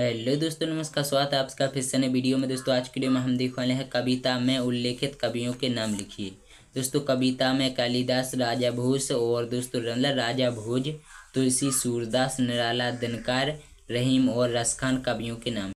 hello दोस्तों नमस्कार स्वागत है आपका फिर से नए वीडियो में दोस्तों आज की वीडियो में हम देखने वाले हैं कविता में उल्लेखित कवियों के नाम लिखिए दोस्तों कविता में कालिदास राजा भोज और दोस्तों रनला राजा भोज तुलसी सूरदास निराला दिनकार रहीम और रसखान कवियों के नाम